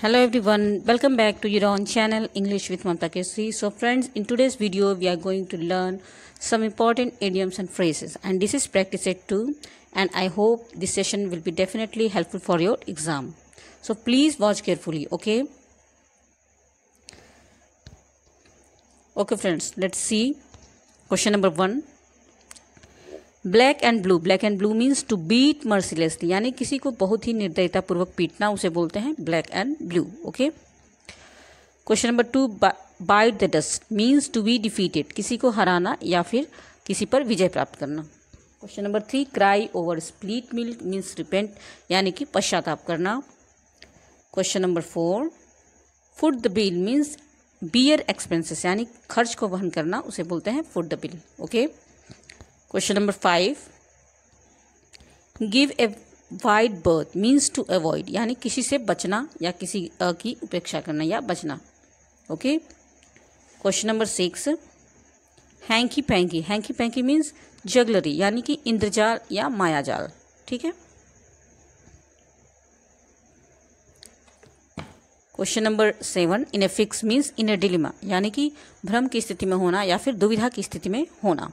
hello everyone welcome back to your own channel english with mamta kesri so friends in today's video we are going to learn some important idioms and phrases and this is practice set 2 and i hope this session will be definitely helpful for your exam so please watch carefully okay okay friends let's see question number 1 black and blue black and blue means to beat mercilessly यानी किसी को बहुत ही निर्दयतापूर्वक पीटना उसे बोलते हैं black and blue okay question number two bite the dust means to be defeated किसी को हराना या फिर किसी पर विजय प्राप्त करना question number three cry over spilt milk means repent यानी कि पश्चाताप करना question number four foot the bill means bear expenses यानी खर्च को वहन करना उसे बोलते हैं foot the bill okay question number five give a wide berth means to avoid यानी किसी से बचना या किसी की उपेक्षा करना या बचना okay question number six hanky panky hanky panky means jugglery यानी कि इंद्रजाल या मायाजाल ठीक है question number seven in a fix means in a dilemma यानी कि भ्रम की स्थिति में होना या फिर दुविधा की स्थिति में होना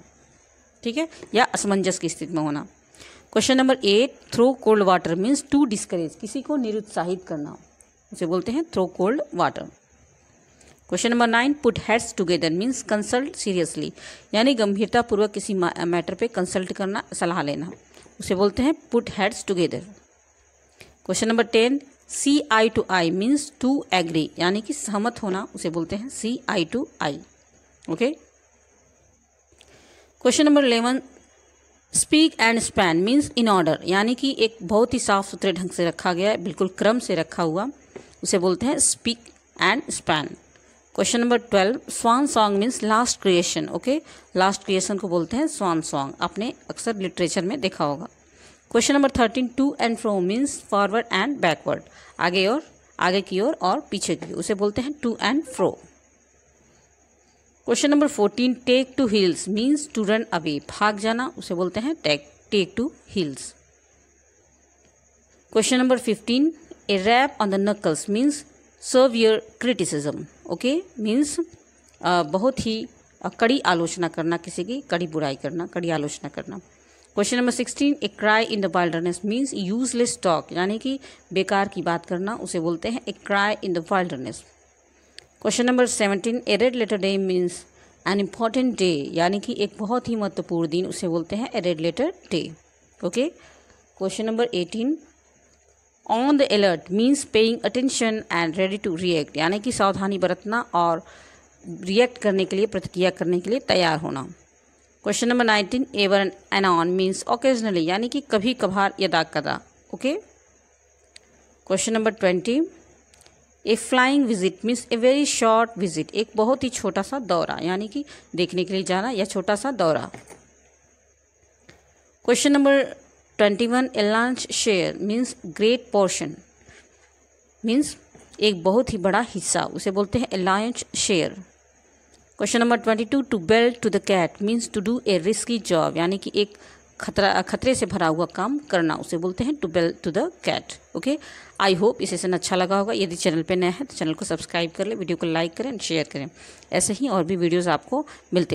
ठीक है या असमंजस की स्थिति में होना question number eight throw cold water means to discourage किसी को निरुत्साहित करना उसे बोलते हैं throw cold water question number nine put heads together means consult seriously यानी गंभीरतापूर्वक किसी मैटर पे कंसल्ट करना सलाह लेना उसे बोलते हैं put heads together question number ten see eye to eye means to agree यानी कि सहमत होना उसे बोलते हैं see eye to eye okay question number eleven spick and span means in order यानी कि एक बहुत ही साफ सुथरे ढंग से रखा गया है बिल्कुल क्रम से रखा हुआ उसे बोलते हैं spick and span question number twelve swan song means last creation okay last creation को बोलते हैं स्वान सॉन्ग आपने अक्सर लिटरेचर में देखा होगा question number thirteen to and fro means forward and backward आगे और आगे की ओर और, और पीछे की ओर उसे बोलते हैं to and fro question number fourteen take to hills means to run away भाग जाना उसे बोलते हैं take take to hills question number fifteen a rap on the knuckles means severe criticism okay means बहुत ही कड़ी आलोचना करना किसी की कड़ी बुराई करना कड़ी आलोचना करना question number sixteen a cry in the wilderness means useless talk यानी कि बेकार की बात करना उसे बोलते हैं a cry in the wilderness question number seventeen a red letter day means an important day यानी कि एक बहुत ही महत्वपूर्ण दिन उसे बोलते हैं a red letter day okay question number eighteen on the alert means paying attention and ready to react यानी कि सावधानी बरतना और रिएक्ट करने के लिए प्रतिक्रिया करने के लिए तैयार होना question number nineteen ever anon means occasionally यानी कि कभी कभार यदा कदा okay question number twenty a flying visit means a very short visit एक बहुत ही छोटा सा दौरा यानी कि देखने के लिए जाना या छोटा सा दौरा question number twenty one a lion's share means great portion means एक बहुत ही बड़ा हिस्सा उसे बोलते हैं a share question number twenty two to bell to the cat means to do a risky job यानी कि एक खतरा खतरे से भरा हुआ काम करना उसे बोलते हैं to bell to the cat okay I hope इस सेशन अच्छा लगा होगा यदि चैनल पर नया है तो चैनल को सब्सक्राइब कर लें वीडियो को लाइक करें शेयर करें ऐसे ही और भी वीडियोज़ आपको मिलते